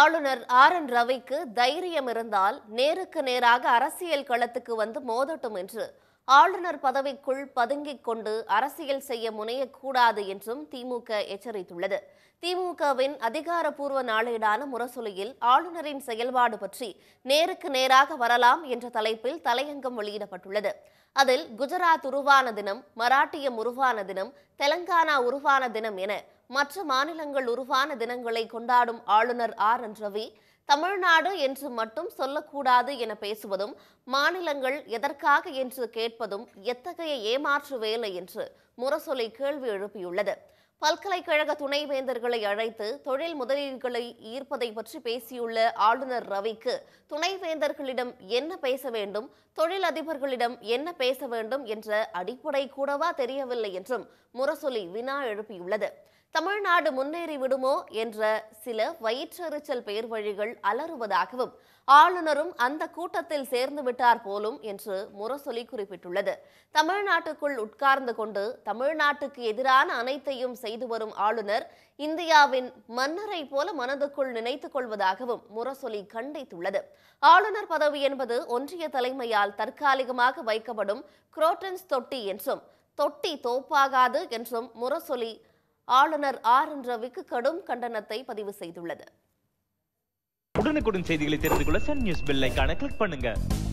ஆளுநர் R N ரவிக்கு தைரியம் இருந்தால் நேருக்கு நேராக அரசியல் களத்துக்கு வந்து மோதட்டும் என்று ஆளுநர் பதவிக்குள் பதுங்கிக் கொண்டு அரசியல் செய்ய முனையக்கூடாது என்றும் திமுக எச்சரித்துள்ளது திமுகவின் அதிகாரப்பூர்வ நாளேடான முரசொலியில் ஆளுநரின் செயல்பாடு பற்றி நேருக்கு நேராக வரலாம் என்ற தலைப்பில் தலையங்கம் வெளியிடப்பட்டுள்ளது அதில் குஜராத் உருவான தினம் மராட்டியம் உருவான தினம் தெலங்கானா உருவான தினம் என மற்ற மாநிலங்கள் உருவான தினங்களை கொண்டாடும் ஆளுநர் ஆர் என் ரவி தமிழ்நாடு என்று மட்டும் சொல்லக்கூடாது என பேசுவதும் மாநிலங்கள் எதற்காக என்று கேட்பதும் எத்தகைய ஏமாற்று வேலை என்று முரசொலி கேள்வி எழுப்பியுள்ளது பல்கலைக்கழக துணைவேந்தர்களை அழைத்து தொழில் முதலீடுகளை ஈர்ப்பதை பற்றி பேசியுள்ள ஆளுநர் ரவிக்கு துணைவேந்தர்களிடம் என்ன பேச வேண்டும் தொழில் அதிபர்களிடம் என்ன பேச வேண்டும் என்ற அடிப்படை கூடவா தெரியவில்லை என்றும் முரசொலி வினா எழுப்பியுள்ளது தமிழ்நாடு முன்னேறிவிடுமோ என்ற சில வயிற்றறிச்சல் பெயர் வழிகள் அலறுவதாகவும் ஆளுநரும் அந்த கூட்டத்தில் சேர்ந்து விட்டார் போலும் என்று முரசொலி குறிப்பிட்டுள்ளது தமிழ்நாட்டுக்குள் உட்கார்ந்து கொண்டு தமிழ்நாட்டுக்கு எதிரான அனைத்தையும் செய்து வரும் ஆளுநர் இந்தியாவின் மன்னரை போல மனதுக்குள் நினைத்துக் கொள்வதாகவும் முரசொலி கண்டித்துள்ளது ஆளுநர் பதவி என்பது ஒன்றிய தலைமையால் தற்காலிகமாக வைக்கப்படும் குரோட்டன்ஸ் தொட்டி என்றும் தொட்டி தோப்பாகாது என்றும் முரசொலி ஆளுநர் ஆர் என் ரவிக்கு கடும் கண்டனத்தை பதிவு செய்துள்ளது உடனுக்குடன் செய்திகளை தெரிந்து கொள்ள சன் நியூஸ் பில்லைக்கான கிளிக் பண்ணுங்க